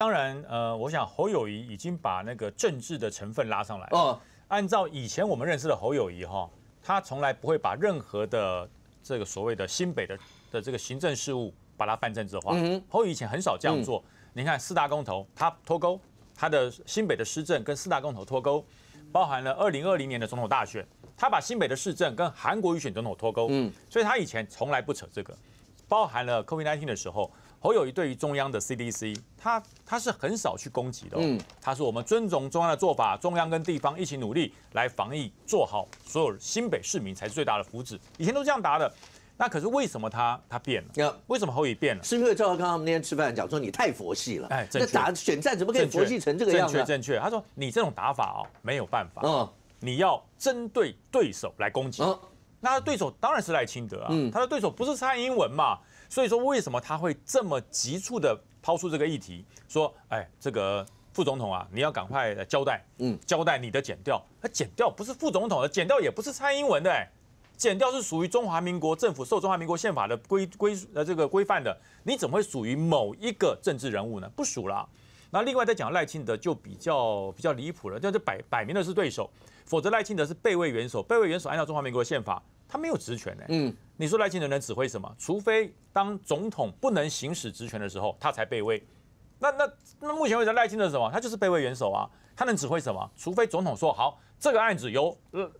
当然，呃，我想侯友谊已经把那个政治的成分拉上来。嗯，按照以前我们认识的侯友谊哈，他从来不会把任何的这个所谓的新北的的这个行政事务把它泛政治化。嗯侯友以前很少这样做。你看四大公投，他脱钩，他的新北的施政跟四大公投脱钩，包含了二零二零年的总统大选，他把新北的市政跟韩国瑜选总统脱钩。嗯，所以他以前从来不扯这个。包含了 COVID-19 的时候，侯友谊对于中央的 CDC，他他是很少去攻击的。嗯，他说我们尊重中央的做法，中央跟地方一起努力来防疫，做好所有新北市民才是最大的福祉。以前都这样答的，那可是为什么他他变了？为什么侯友变了？是因为赵少康他们那天吃饭讲说你太佛系了，哎，那打选战怎么可以佛系成这个样子？正确，正确。他说你这种打法哦，没有办法，嗯，你要针对对手来攻击。那他对手当然是赖清德啊，他的对手不是蔡英文嘛，所以说为什么他会这么急促的抛出这个议题，说，哎，这个副总统啊，你要赶快来交代，嗯，交代你的减掉，他减掉不是副总统的，减掉也不是蔡英文的，减掉是属于中华民国政府受中华民国宪法的规规呃这个规范的，你怎么会属于某一个政治人物呢？不属啦。那另外再讲赖清德就比较比较离谱了，那就摆摆明的是对手，否则赖清德是备位元首，备位元首按照中华民国宪法他没有职权哎，嗯，你说赖清德能指挥什么？除非当总统不能行使职权的时候他才备位，那那那目前为止赖清德什么？他就是备位元首啊，他能指挥什么？除非总统说好这个案子由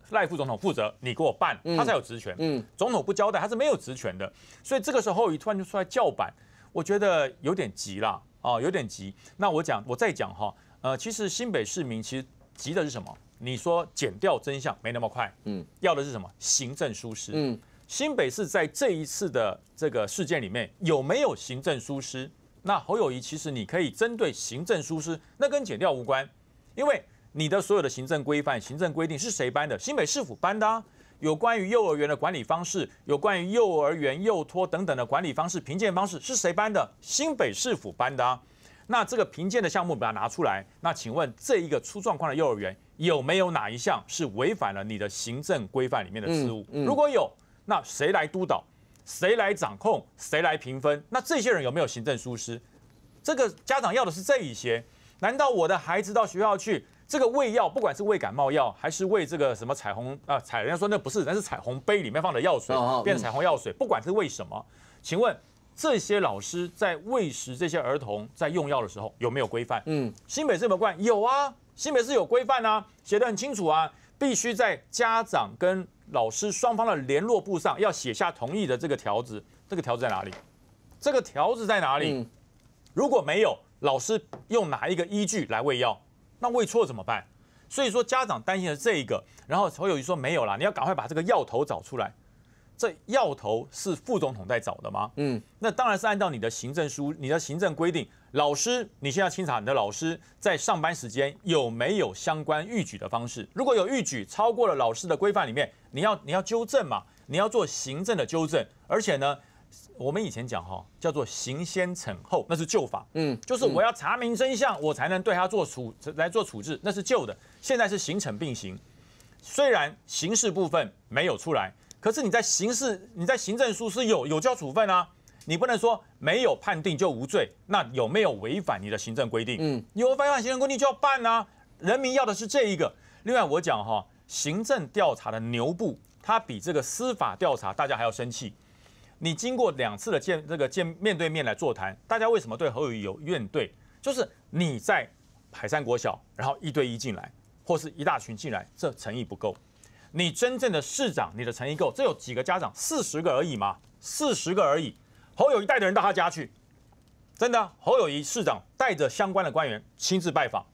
赖副总统负责，你给我办，他才有职权，嗯，总统不交代他是没有职权的，所以这个时候一突然就出来叫板，我觉得有点急了。哦，有点急。那我讲，我再讲哈。呃，其实新北市民其实急的是什么？你说减掉真相没那么快，嗯，要的是什么？行政疏失，嗯，新北市在这一次的这个事件里面有没有行政疏失？那侯友谊其实你可以针对行政疏失，那跟减掉无关，因为你的所有的行政规范、行政规定是谁颁的？新北市府颁的。有关于幼儿园的管理方式，有关于幼儿园幼托等等的管理方式、评鉴方式是谁颁的？新北市府颁的啊。那这个评鉴的项目把它拿出来，那请问这一个出状况的幼儿园有没有哪一项是违反了你的行政规范里面的事务？如果有，那谁来督导？谁来掌控？谁来评分？那这些人有没有行政疏失？这个家长要的是这一些。难道我的孩子到学校去，这个喂药，不管是喂感冒药，还是喂这个什么彩虹啊彩，人家说那不是，那是彩虹杯里面放的药水，变彩虹药水，不管是为什么，请问这些老师在喂食这些儿童在用药的时候有没有规范？嗯，新北市有有管？有啊，新北市有规范啊，写得很清楚啊，必须在家长跟老师双方的联络簿上要写下同意的这个条子，这个条子在哪里？这个条子在哪里？如果没有。老师用哪一个依据来喂药？那喂错怎么办？所以说家长担心的这一个，然后侯友谊说没有啦，你要赶快把这个药头找出来。这药头是副总统在找的吗？嗯，那当然是按照你的行政书、你的行政规定。老师，你现在清查你的老师在上班时间有没有相关预举的方式？如果有预举，超过了老师的规范里面，你要你要纠正嘛？你要做行政的纠正，而且呢？我们以前讲哈，叫做行先惩后，那是旧法，嗯，就是我要查明真相，我才能对他做处来做处置，那是旧的。现在是行惩并行，虽然刑事部分没有出来，可是你在刑事你在行政书是有有交处分啊，你不能说没有判定就无罪，那有没有违反你的行政规定？嗯，有违反行政规定就要办啊。人民要的是这一个。另外我讲哈，行政调查的牛步，他比这个司法调查大家还要生气。你经过两次的见这个见面对面来座谈，大家为什么对侯友谊有怨怼？就是你在海山国小，然后一对一进来，或是一大群进来，这诚意不够。你真正的市长，你的诚意够？这有几个家长？四十个而已嘛，四十个而已。侯友谊带的人到他家去，真的，侯友谊市长带着相关的官员亲自拜访。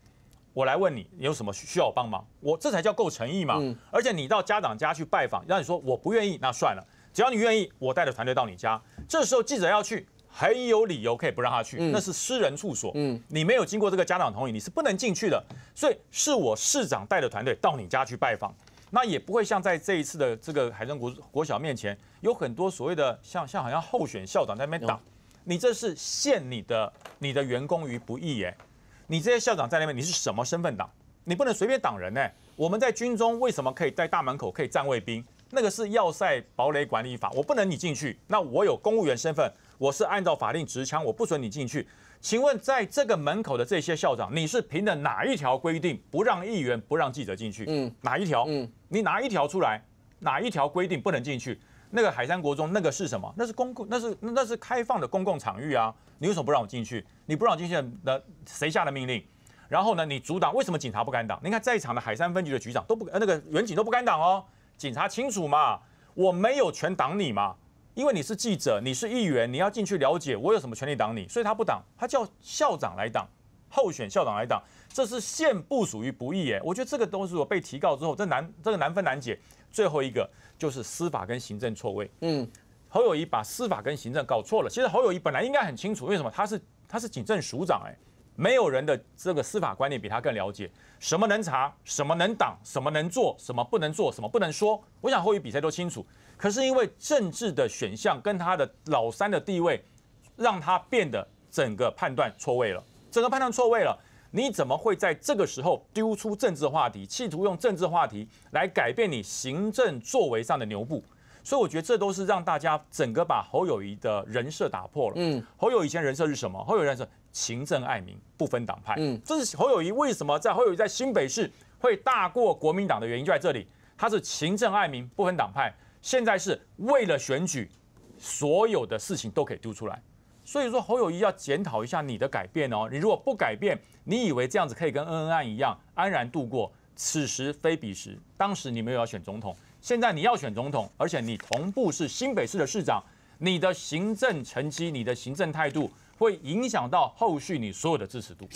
我来问你，你有什么需要我帮忙？我这才叫够诚意嘛。而且你到家长家去拜访，让你说我不愿意，那算了。只要你愿意，我带着团队到你家。这时候记者要去，很有理由可以不让他去，那是私人处所。嗯，你没有经过这个家长同意，你是不能进去的。所以是我市长带着团队到你家去拜访，那也不会像在这一次的这个海政国国小面前，有很多所谓的像像好像候选校长在那边挡，你这是限你的你的员工于不义耶？你这些校长在那边，你是什么身份挡？你不能随便挡人呢？我们在军中为什么可以在大门口可以站卫兵？那个是要塞堡垒管理法，我不能你进去。那我有公务员身份，我是按照法定持枪，我不准你进去。请问，在这个门口的这些校长，你是凭着哪一条规定不让议员、不让记者进去？嗯，哪一条？嗯，你哪一条出来？哪一条规定不能进去？那个海山国中，那个是什么？那是公共，那是那是开放的公共场域啊！你为什么不让我进去？你不让进去，那谁下的命令？然后呢，你阻挡？为什么警察不敢挡？你看在场的海山分局的局长都不，那个远警都不敢挡哦。警察清楚嘛？我没有权挡你嘛？因为你是记者，你是议员，你要进去了解，我有什么权利挡你？所以他不挡，他叫校长来挡，候选校长来挡，这是县不属于不义耶？我觉得这个东西我被提告之后，这难，这个难分难解。最后一个就是司法跟行政错位。嗯，侯友谊把司法跟行政搞错了。其实侯友谊本来应该很清楚，为什么？他是他是警政署长哎。没有人的这个司法观念比他更了解什么能查、什么能挡、什么能做、什么不能做、什么不能说。我想后裔比赛都清楚，可是因为政治的选项跟他的老三的地位，让他变得整个判断错位了。整个判断错位了，你怎么会在这个时候丢出政治话题，企图用政治话题来改变你行政作为上的牛步？所以我觉得这都是让大家整个把侯友谊的人设打破了。嗯，侯友谊以前人设是什么？侯友谊人设勤政爱民，不分党派。嗯，这是侯友谊为什么在侯友谊在新北市会大过国民党的原因就在这里。他是勤政爱民，不分党派。现在是为了选举，所有的事情都可以丢出来。所以说侯友谊要检讨一下你的改变哦。你如果不改变，你以为这样子可以跟恩恩案一样安然度过？此时非彼时，当时你没有要选总统。现在你要选总统，而且你同步是新北市的市长，你的行政成绩、你的行政态度，会影响到后续你所有的支持度。